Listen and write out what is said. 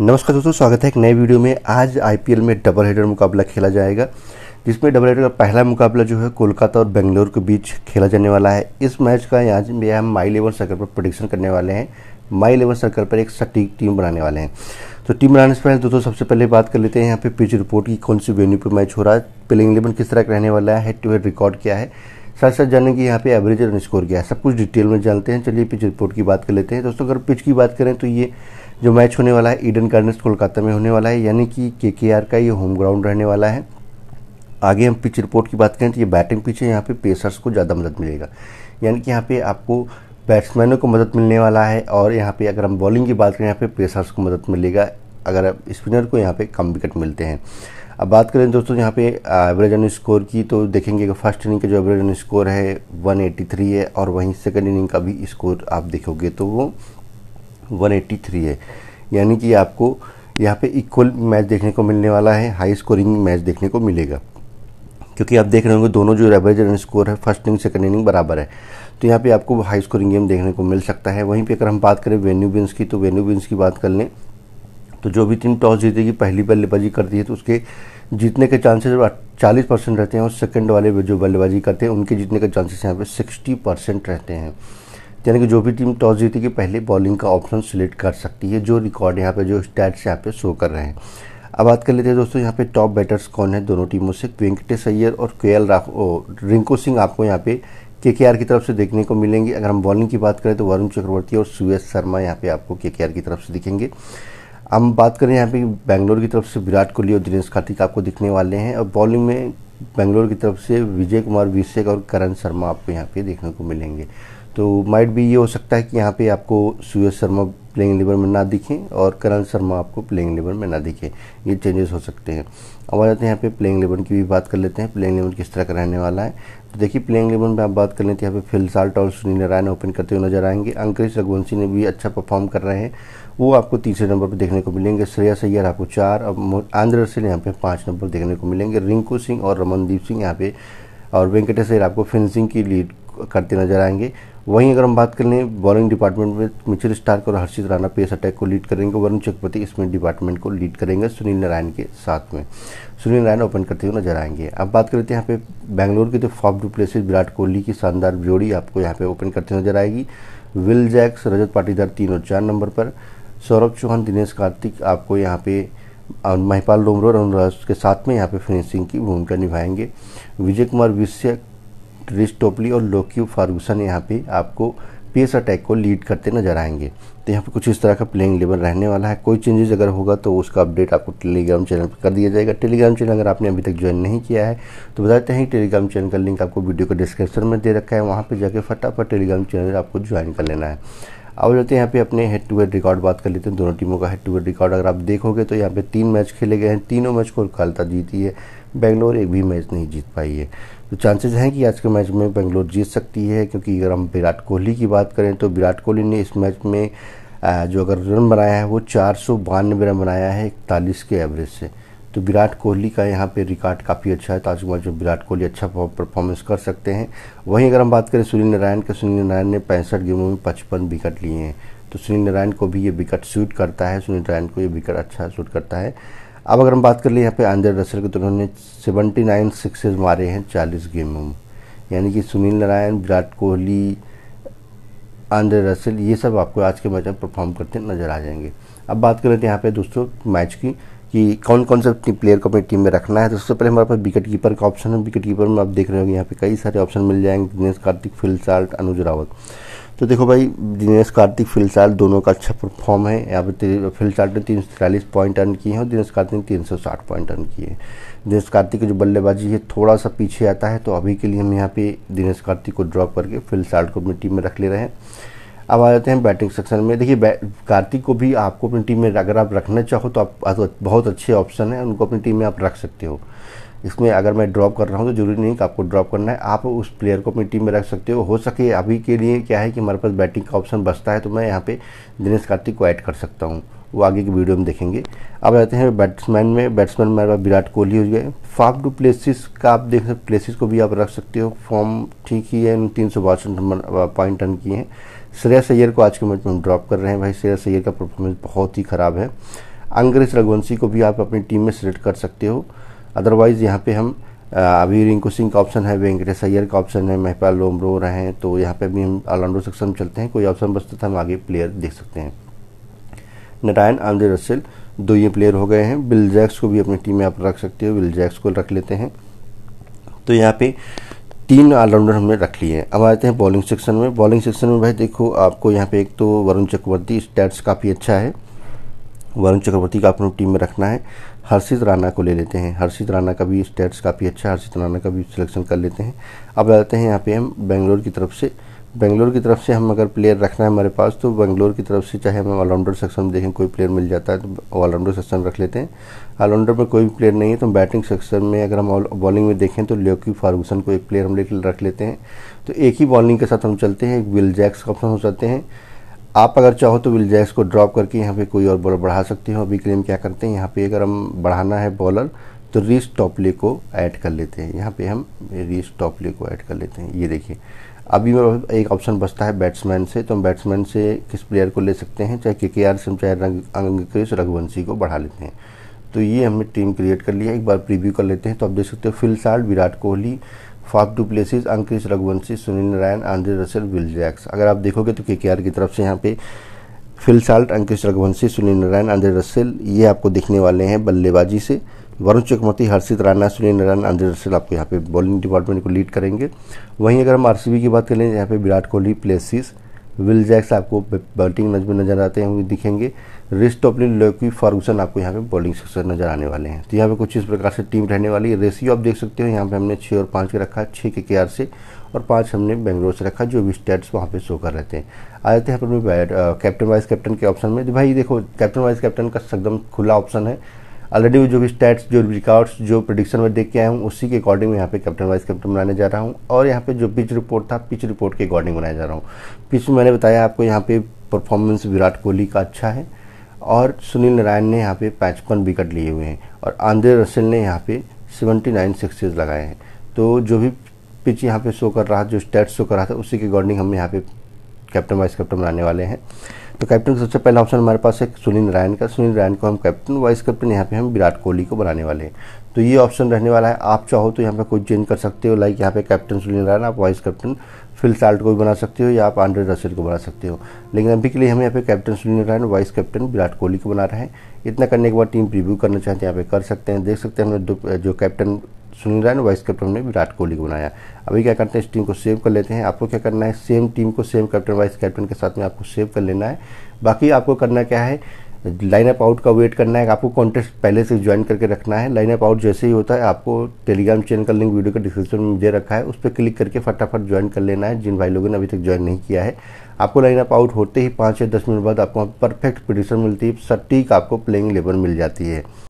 नमस्कार दोस्तों स्वागत है एक नए वीडियो में आज आईपीएल में डबल हेडर मुकाबला खेला जाएगा जिसमें डबल हेडर का पहला मुकाबला जो है कोलकाता और बेंगलोर के बीच खेला जाने वाला है इस मैच का आज में हम माई लेवल सर्कल पर प्रोडिक्शन करने वाले हैं माई लेवल सर्कल पर एक सटीक टीम बनाने वाले हैं तो टीम बनाने से पहले दोस्तों सबसे पहले बात कर लेते हैं यहाँ पे पिच रिपोर्ट की कौन सी वेन्यू पर मैच हो रहा है प्लेइंग इलेवन किस तरह का रहने वाला है हेड टू हेड रिकॉर्ड क्या है साथ साथ जानेंगे यहाँ पे एवरेज रन स्कोर क्या है सब कुछ डिटेल में जानते हैं चलिए पिच रिपोर्ट की बात कर लेते हैं दोस्तों अगर पिच की बात करें तो ये जो मैच होने वाला है ईडन गार्डन्स कोलकाता में होने वाला है यानी कि के का ये होम ग्राउंड रहने वाला है आगे हम पिच रिपोर्ट की बात करें तो ये बैटिंग पिच है यहाँ पे पेसर्स को ज़्यादा मदद मिलेगा यानी कि यहाँ पे आपको बैट्समैनों को मदद मिलने वाला है और यहाँ पे अगर हम बॉलिंग की बात करें यहाँ पे पेसर्स को मदद मिलेगा अगर स्पिनर को यहाँ पे कम विकेट मिलते हैं अब बात करें दोस्तों यहाँ पे एवरेज ऑन स्कोर की तो देखेंगे कि फर्स्ट इनिंग का जो एवरेज ऑन स्कोर है 183 है और वहीं सेकंड इनिंग का भी स्कोर आप देखोगे तो वो 183 है यानी कि आपको यहाँ पे इक्वल मैच देखने को मिलने वाला है हाई स्कोरिंग मैच देखने को मिलेगा क्योंकि आप देख रहे होंगे दोनों जो एवरेज रन स्कोर है फर्स्ट इनिंग सेकंड इनिंग बराबर है तो यहाँ पे आपको हाई स्कोरिंग गेम देखने को मिल सकता है वहीं पे अगर हम बात करें वेन्यू बिन्स की तो वेन्यू बिन्स की बात कर लें तो जो भी टीम टॉस जीतेगी पहली बल्लेबाजी करती है तो उसके जीतने के चांसेस चालीस परसेंट रहते हैं और सेकेंड वाले जो बल्लेबाजी करते हैं उनके जीतने के चांसेस यहाँ पर सिक्सटी परसेंट रहते हैं यानी कि जो भी टीम टॉस जीती कि पहले बॉलिंग का ऑप्शन सिलेक्ट कर सकती है जो रिकॉर्ड यहाँ पे जो स्टैट्स यहाँ पे शो कर रहे हैं अब बात कर लेते हैं दोस्तों यहाँ पे टॉप बैटर्स कौन है दोनों टीमों से वेंकटेश अय्यर और के एल रिंकू सिंह आपको यहाँ पे के की तरफ से देखने को मिलेंगे अगर हम बॉलिंग की बात करें तो वरुण चक्रवर्ती और सुएस शर्मा यहाँ पे आपको के की तरफ से दिखेंगे हम बात करें यहाँ पे बैंगलोर की तरफ से विराट कोहली और दिनेश कार्तिक आपको दिखने वाले हैं और बॉलिंग में बेंगलोर की तरफ से विजय कुमार विशेक और करण शर्मा आपको यहाँ पे देखने को मिलेंगे तो माइट भी ये हो सकता है कि यहाँ पे आपको सूर्य शर्मा प्लेइंग लेवल में ना दिखें और करण शर्मा आपको प्लेइंग लेवल में ना दिखें ये चेंजेस हो सकते हैं अब आ जाते हैं यहाँ पे प्लेइंग लेवल की भी बात कर लेते हैं प्लेइंग लेवल किस तरह का रहने वाला है तो देखिए प्लेइंग लेवल में आप बात कर लेते हैं यहाँ पे साल्ट और सुनील नारायण ओपन करते हुए नजर आएंगे अंकरेश रघुवंशी ने भी अच्छा परफॉर्म कर रहे हैं वो आपको तीसरे नंबर पर देखने को मिलेंगे श्रेया सैयर आपको चार और आंध्र से यहाँ पे पाँच नंबर देखने को मिलेंगे रिंकू सिंह और रमनदीप सिंह यहाँ पे और वेंकटेश अयर आपको फेंसिंग की लीड करते नजर आएंगे वहीं अगर हम बात कर लें बॉलिंग डिपार्टमेंट में मिचिल स्टार्क और हर्षित राणा पेस अटैक को लीड करेंगे वरुण चक्रपति इसमें डिपार्टमेंट को लीड करेंगे सुनील नारायण के साथ में सुनील नारायण ओपन करते हुए नजर आएंगे अब बात करते हैं यहाँ पे बैंगलोर की तो फॉप डुप्लेसिस विराट कोहली की शानदार जोड़ी आपको यहाँ पे ओपन करते नजर आएगी विल जैक्स रजत पाटीदार तीन और चार नंबर पर सौरभ चौहान दिनेश कार्तिक आपको यहाँ पे महिपाल डोमरो और अनुराज के साथ में यहाँ पे फिनिशिंग की भूमिका निभाएंगे विजय कुमार विश्य क्रिस टोपली और लोक्यू फार्गूसन यहाँ पे आपको पेस अटैक को लीड करते नजर आएंगे तो यहाँ पे कुछ इस तरह का प्लेइंग लेवल रहने वाला है कोई चेंजेस अगर होगा तो उसका अपडेट आपको टेलीग्राम चैनल पर कर दिया जाएगा टेलीग्राम चैनल अगर आपने अभी तक ज्वाइन नहीं किया है तो बताते हैं टेलीग्राम चैनल का लिंक आपको वीडियो को डिस्क्रिप्शन में दे रखा है वहाँ पर जाकर फटाफट टेलीग्राम चैनल आपको ज्वाइन कर लेना है अब जाते हैं यहाँ पे अपने हेड टू हेड रिकॉर्ड बात कर लेते हैं दोनों टीमों का हेड टू हेड रिकॉर्ड अगर आप देखोगे तो यहाँ पे तीन मैच खेले गए हैं तीनों मैच कोलकाता जीती है बेंगलोर एक भी मैच नहीं जीत पाई है तो चांसेस हैं कि आज के मैच में बेंगलोर जीत सकती है क्योंकि अगर हम विराट कोहली की बात करें तो विराट कोहली ने इस मैच में जो अगर रन बनाया है वो चार रन बनाया है इकतालीस के एवरेज से तो विराट कोहली का यहाँ पे रिकॉर्ड काफ़ी अच्छा है ताजकुमार जो विराट कोहली अच्छा परफॉर्मेंस कर सकते हैं वहीं अगर हम बात करें सुनील नारायण के सुनील नारायण ने पैंसठ गेमों में पचपन विकेट लिए हैं तो सुनील नारायण को भी ये विकेट सूट करता है सुनील नारायण को ये विकेट अच्छा सूट करता है अब अगर हम बात कर लें यहाँ पे आंद्रे रसल के तो उन्होंने सेवेंटी नाइन सिक्सेज मारे हैं चालीस गेमों में यानी कि सुनील नारायण विराट कोहली आंद्रे रसल ये सब आपको आज के मैच में परफॉर्म करते नज़र आ जाएंगे अब बात कर लेते हैं तो यहाँ पे दोस्तों मैच की कि कौन कौन से अपनी प्लेयर को अपनी टीम में रखना है तो सबसे पहले हमारे पास विकेट कीपर का ऑप्शन है विकेट कीपर में आप देख रहे हो यहाँ पे कई सारे ऑप्शन मिल जाएंगे दिनेश कार्तिक फिलसाल्ट अनुज रावत तो देखो भाई दिनेश कार्तिक फिलसाल्ट दोनों का अच्छा परफॉर्म है यहाँ पे फिलसाल्ट ने तीन सौ पॉइंट अर्न किए हैं और दिनेश कार्तिक ने तीन सौ साठ पॉइंट अर्न किए हैं दिनेश कार्तिक की जो बल्लेबाजी है थोड़ा सा पीछे आता है तो अभी के लिए हम यहाँ पे दिनेश कार्तिक को ड्रॉप करके फिलसाल्ट को अपनी टीम में रख ले रहे हैं अब आ जाते हैं बैटिंग सेक्शन में देखिए कार्तिक को भी आपको अपनी टीम में अगर आप रखना चाहो तो आप बहुत अच्छे ऑप्शन हैं उनको अपनी टीम में आप रख सकते हो इसमें अगर मैं ड्रॉप कर रहा हूँ तो जरूरी नहीं कि आपको ड्रॉप करना है आप उस प्लेयर को अपनी टीम में रख सकते हो हो सके अभी के लिए क्या है कि हमारे पास बैटिंग का ऑप्शन बचता है तो मैं यहाँ पे दिनेश कार्तिक को ऐड कर सकता हूँ वो आगे की वीडियो में देखेंगे अब आते हैं बैट्समैन में बैट्समैन में विराट कोहली हो गए फाफ़ टू प्लेसिस का आप देख सकते प्लेसिस को भी आप रख सकते हो फॉर्म ठीक ही है तीन सौ बासठ पॉइंट रन किए हैं श्रेया सैयर को आज के मैच में हम ड्रॉप कर रहे हैं भाई श्रेयस सैयर का परफॉर्मेंस बहुत ही ख़राब है अंग्रेज रघुवंशी को भी आप अपनी टीम में सेलेक्ट कर सकते हो अदरवाइज़ यहाँ पे हम अभी रिंकू सिंह का ऑप्शन है वेंकटेश अय्यर का ऑप्शन है महपाल लोमरो रहे हैं तो यहाँ पे भी हम ऑलराउंडर सेक्शन में चलते हैं कोई ऑप्शन बचता था हम आगे प्लेयर देख सकते हैं नारायण आंद्रे रसेल दो ये प्लेयर हो गए हैं बिल जैक्स को भी अपनी टीम में आप रख सकते हो बिल जैक्स को रख लेते हैं तो यहाँ पे तीन ऑलराउंडर हमने रख लिए हैं अब आते हैं बॉलिंग सेक्शन में बॉलिंग सेक्शन में भाई देखो आपको यहाँ पे एक तो वरुण चक्रवर्ती स्टैट्स काफ़ी अच्छा है वरुण चक्रवर्ती का अपनी टीम में रखना है हर्षित राणा को ले लेते हैं हर्षित राणा का भी स्टैट्स काफ़ी अच्छा है हर्षित राणा का भी सिलेक्शन कर लेते हैं अब आते हैं यहाँ पे हम बेंगलोर की तरफ से बेंगलोर की तरफ से हम अगर प्लेयर रखना है हमारे पास तो बेंगलोर की तरफ से चाहे हमें ऑलराउंडर सेक्शन में देखें कोई प्लेयर मिल जाता है तो ऑलराउंडर सेक्शन रख लेते हैं ऑलराउंडर में कोई भी प्लेयर नहीं है तो बैटिंग सेक्शन में अगर हम बॉलिंग में देखें तो ल्योकी फार्गूसन को एक प्लेयर हम ले रख लेते हैं तो एक ही बॉलिंग के साथ हम चलते हैं एक विल जैक्स का ऑप्शन हो सकते हैं आप अगर चाहो तो विल जैक्स को ड्रॉप करके यहाँ पर कोई और बॉलर बढ़ा सकते हो अभी क्लेम क्या करते हैं यहाँ पर अगर हम बढ़ाना है बॉलर तो रीस टॉपले को ऐड कर लेते हैं यहाँ पे हम रीस टॉपले को ऐड कर लेते हैं ये देखिए अभी मेरे एक ऑप्शन बचता है बैट्समैन से तो हम बैट्समैन से किस प्लेयर को ले सकते हैं चाहे के के आर से हम चाहे अंगक्रेश रघुवंशी को बढ़ा लेते हैं तो ये हमने टीम क्रिएट कर लिया एक बार प्रीव्यू कर लेते हैं तो आप देख सकते हो Phil Salt Virat Kohli Faf du Plessis Angkrish Raghuvanshi Sunil Narine Andre Russell Will Jacks अगर आप देखोगे तो के की तरफ से यहाँ पे Phil Salt Angkrish Raghuvanshi Sunil Narine Andre Russell ये आपको देखने वाले हैं बल्लेबाजी से वरुण चकमती हर्षित राणा सुनील नारायण आंध्र दर्शन आपको यहाँ पे बॉलिंग डिपार्टमेंट को लीड करेंगे वहीं अगर हम आर की बात करें यहाँ पे Virat Kohli Plessis Will Jacks आपको बैटिंग नजर नजर आते हुए दिखेंगे रिस्ट टॉपली लोकी फार्गूसन आपको यहाँ पे बॉलिंग सेक्शन नजर आने वाले हैं तो यहाँ पे कुछ इस प्रकार से टीम रहने वाली है रेसियो आप देख सकते हो यहाँ पे हमने छः और पाँच के रखा छः के के आर से और पाँच हमने बेंगलोर से रखा जो भी स्टेट्स वहाँ पे शो कर रहते हैं आ जाते हैं अपने कैप्टन वाइस कैप्टन के ऑप्शन में तो भाई देखो कैप्टन वाइस कैप्टन का एकदम खुला ऑप्शन है ऑलरेडी जो भी स्टैट्स जो रिकॉर्ड्स जो प्रोडिक्शन में देख के आया हूँ उसी के अकॉर्डिंग में यहाँ पे कैप्टन वाइस कैप्टन बनाने जा रहा हूँ और यहाँ पे जो पिच रिपोर्ट था पिच रिपोर्ट के अकॉर्डिंग बनाया जा रहा हूँ पिच मैंने बताया आपको यहाँ पे परफॉर्मेंस विराट कोहली का अच्छा है और सुनील नारायण ने यहाँ पे पैचकॉन विकेट लिए हुए हैं और आंद्रे रसेल ने यहाँ पे नाइन सिक्सेज लगाए हैं तो जो भी पिच यहाँ पे शो कर रहा जो स्टैट्स शो कर रहा था उसी के अकॉर्डिंग हम यहाँ पे कैप्टन वाइस कैप्टन बनाने वाले हैं तो कैप्टन सबसे पहला ऑप्शन हमारे पास है सुनील नारायण का सुनील नारायण को हम कैप्टन वाइस कैप्टन यहाँ पे हम विराट कोहली को बनाने वाले हैं तो ये ऑप्शन रहने वाला है आप चाहो तो यहाँ पे कोई चेंज कर सकते हो लाइक यहाँ पे कैप्टन सुनील नारायण आप वाइस कैप्टन फिल साल्ट को भी बना सकते हो या आप आंड्रेड रसेल को बना सकते हो लेकिन अभी के लिए हम यहाँ पे captain Sunil Narine vice captain Virat Kohli को बना रहे हैं इतना करने के बाद टीम रिव्यू करना चाहते हैं तो यहाँ पे कर सकते हैं देख सकते हैं हमने जो captain Surya Narayan vice captain में विराट कोहली को बनाया अभी क्या करते हैं इस टीम को सेव कर लेते हैं आपको क्या करना है सेम टीम को सेम कैप्टन वाइस कैप्टन के साथ में आपको सेव कर लेना है बाकी आपको करना क्या है लाइन अप आउट का वेट करना है आपको कॉन्टेस्ट पहले से ज्वाइन करके रखना है लाइन अप आउट जैसे ही होता है आपको टेलीग्राम चैनल का लिंक वीडियो का डिस्क्रिप्शन में दे रखा है उस पर क्लिक करके फटाफट ज्वाइन कर लेना है जिन भाई लोगों ने अभी तक ज्वाइन नहीं किया है आपको लाइन अप आउट होते ही पाँच या दस मिनट बाद आपको परफेक्ट पोजिशन मिलती है सटीक आपको प्लेइंग लेवल मिल जाती है